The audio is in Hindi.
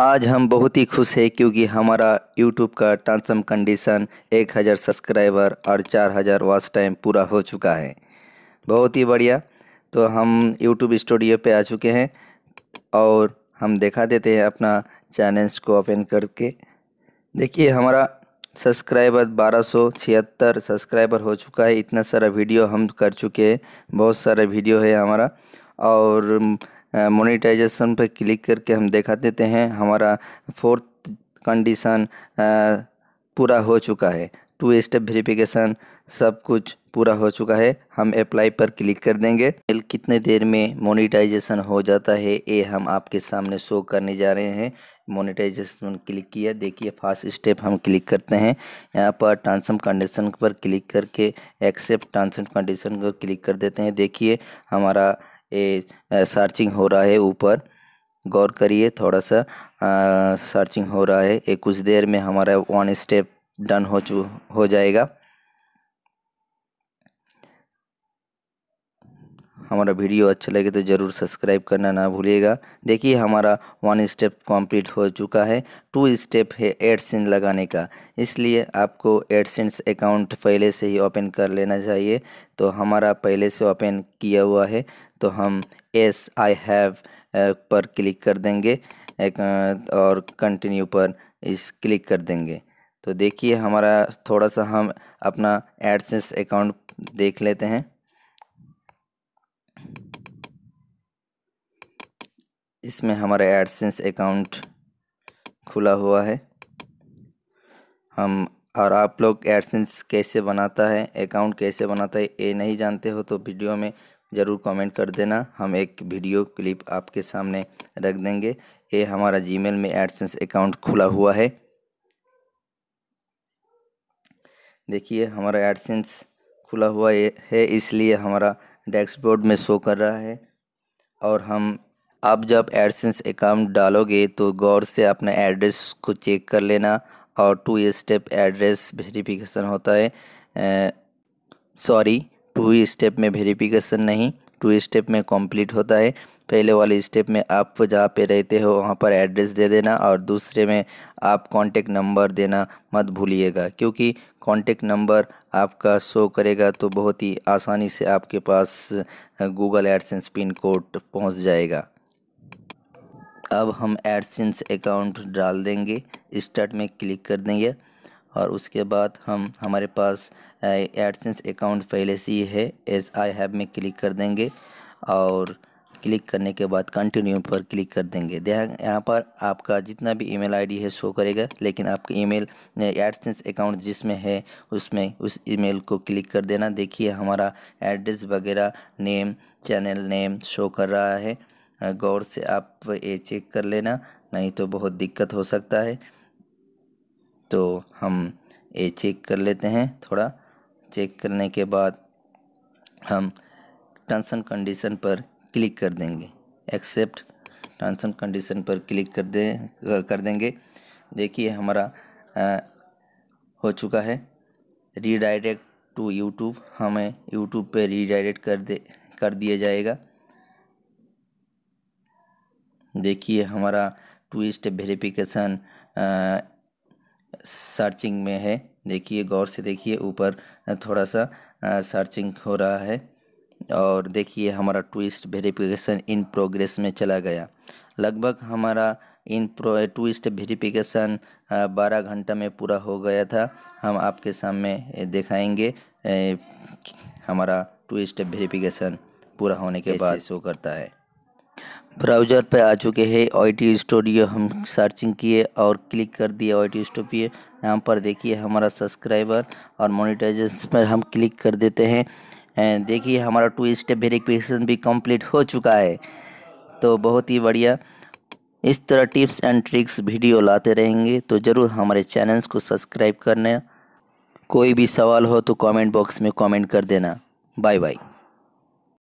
आज हम बहुत ही खुश हैं क्योंकि हमारा YouTube का टर्म्स एंड कंडीशन 1000 सब्सक्राइबर और 4000 वॉच टाइम पूरा हो चुका है बहुत ही बढ़िया तो हम YouTube स्टूडियो पे आ चुके हैं और हम देखा देते हैं अपना चैनल्स को ओपन करके देखिए हमारा सब्सक्राइबर बारह सब्सक्राइबर हो चुका है इतना सारा वीडियो हम कर चुके हैं बहुत सारा वीडियो है हमारा और मोनिटाइजेशन पर क्लिक करके हम देखा देते हैं हमारा फोर्थ कंडीशन पूरा हो चुका है टू स्टेप वेरिफिकेशन सब कुछ पूरा हो चुका है हम अप्लाई पर क्लिक कर देंगे कितने देर में मोनिटाइजेशन हो जाता है ये हम आपके सामने शो करने जा रहे हैं मोनिटाइजेशन क्लिक किया देखिए फास्ट स्टेप हम क्लिक करते हैं यहाँ पर ट्रांसम कंडीशन पर क्लिक करके एक्सेप्ट ट्रांसम कंडीशन को क्लिक कर देते हैं देखिए हमारा ये सर्चिंग हो रहा है ऊपर गौर करिए थोड़ा सा आ, सर्चिंग हो रहा है ये कुछ देर में हमारा वन स्टेप डन हो चु हो जाएगा हमारा वीडियो अच्छा लगे तो ज़रूर सब्सक्राइब करना ना भूलिएगा देखिए हमारा वन स्टेप कंप्लीट हो चुका है टू स्टेप है एडसेंस लगाने का इसलिए आपको एडसेंस अकाउंट पहले से ही ओपन कर लेना चाहिए तो हमारा पहले से ओपन किया हुआ है तो हम एस आई हैव पर क्लिक कर देंगे uh, और कंटिन्यू पर इस क्लिक कर देंगे तो देखिए हमारा थोड़ा सा हम अपना एडसेंस अकाउंट देख लेते हैं इसमें हमारा एडसेंस अकाउंट खुला हुआ है हम और आप लोग एडसेंस कैसे बनाता है अकाउंट कैसे बनाता है ये नहीं जानते हो तो वीडियो में ज़रूर कमेंट कर देना हम एक वीडियो क्लिप आपके सामने रख देंगे ये हमारा जीमेल में एडसेंस अकाउंट खुला हुआ है देखिए हमारा एडसेंस खुला हुआ है इसलिए हमारा डैशबोर्ड में शो कर रहा है और हम आप जब एडसेंस अकाउंट डालोगे तो गौर से अपना एड्रेस को चेक कर लेना और टू स्टेप एड्रेस वेरिफिकेशन होता है सॉरी टू स्टेप में वेरिफिकेशन नहीं टू स्टेप में कंप्लीट होता है पहले वाले स्टेप में आप जहाँ पे रहते हो वहाँ पर एड्रेस दे देना और दूसरे में आप कॉन्टेक्ट नंबर देना मत भूलिएगा क्योंकि कॉन्टेक्ट नंबर आपका शो करेगा तो बहुत ही आसानी से आपके पास गूगल एडसेंस पिन कोड पहुँच जाएगा अब हम एडसेंस अकाउंट डाल देंगे स्टार्ट में क्लिक कर देंगे और उसके बाद हम हमारे पास एडसेंस अकाउंट पहले से ही है एस आई हैव में क्लिक कर देंगे और क्लिक करने के बाद कंटिन्यू पर क्लिक कर देंगे ध्यान यहाँ पर आपका जितना भी ईमेल आईडी है शो करेगा लेकिन आपका ईमेल एडसेंस अकाउंट जिसमें है उसमें उस ईमेल को क्लिक कर देना देखिए हमारा एड्रेस वगैरह नेम चैनल नेम शो कर रहा है गौर से आप ये चेक कर लेना नहीं तो बहुत दिक्कत हो सकता है तो हम ये चेक कर लेते हैं थोड़ा चेक करने के बाद हम टर्म्स एंड कंडीशन पर क्लिक कर देंगे एक्सेप्ट टर्म्स एंड कंडीशन पर क्लिक कर दें कर देंगे देखिए हमारा आ, हो चुका है रीडायरेक्ट टू यूट्यूब हमें यूट्यूब पे रीडायरेक्ट कर दे कर दिया जाएगा देखिए हमारा टूरिस्ट वेरिफिकेशन सर्चिंग में है देखिए गौर से देखिए ऊपर थोड़ा सा सर्चिंग हो रहा है और देखिए हमारा ट्विस्ट वेरिफिकेशन इन प्रोग्रेस में चला गया लगभग हमारा इन प्रो ट्विस्ट वेरिफिकेशन बारह घंटा में पूरा हो गया था हम आपके सामने दिखाएंगे हमारा ट्विस्ट वेरिफिकेशन पूरा होने के बाद शो करता है ब्राउज़र पर आ चुके हैं ओ स्टूडियो हम सर्चिंग किए और क्लिक कर दिए ओ स्टूडियो यहाँ पर देखिए हमारा सब्सक्राइबर और मोनिटाइजेशन पर हम क्लिक कर देते हैं देखिए हमारा टू स्टेप वेरिफिकेशन भी कंप्लीट हो चुका है तो बहुत ही बढ़िया इस तरह टिप्स एंड ट्रिक्स वीडियो लाते रहेंगे तो ज़रूर हमारे चैनल्स को सब्सक्राइब करना कोई भी सवाल हो तो कमेंट बॉक्स में कमेंट कर देना बाय बाय